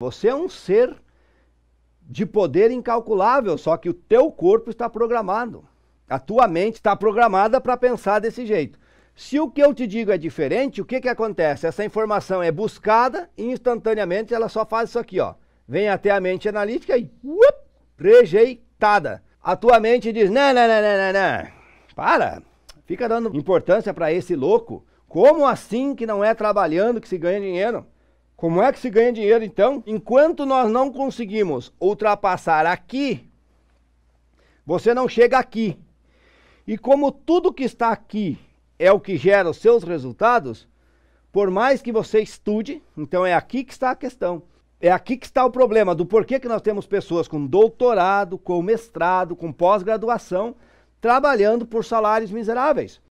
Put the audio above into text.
Você é um ser de poder incalculável, só que o teu corpo está programado. A tua mente está programada para pensar desse jeito. Se o que eu te digo é diferente, o que, que acontece? Essa informação é buscada e instantaneamente ela só faz isso aqui, ó. Vem até a mente analítica e rejeitada. A tua mente diz: não, né, não, né, não, né, não, não, não. Para, fica dando importância para esse louco. Como assim que não é trabalhando que se ganha dinheiro? Como é que se ganha dinheiro então? Enquanto nós não conseguimos ultrapassar aqui, você não chega aqui. E como tudo que está aqui é o que gera os seus resultados, por mais que você estude, então é aqui que está a questão. É aqui que está o problema do porquê que nós temos pessoas com doutorado, com mestrado, com pós-graduação, trabalhando por salários miseráveis.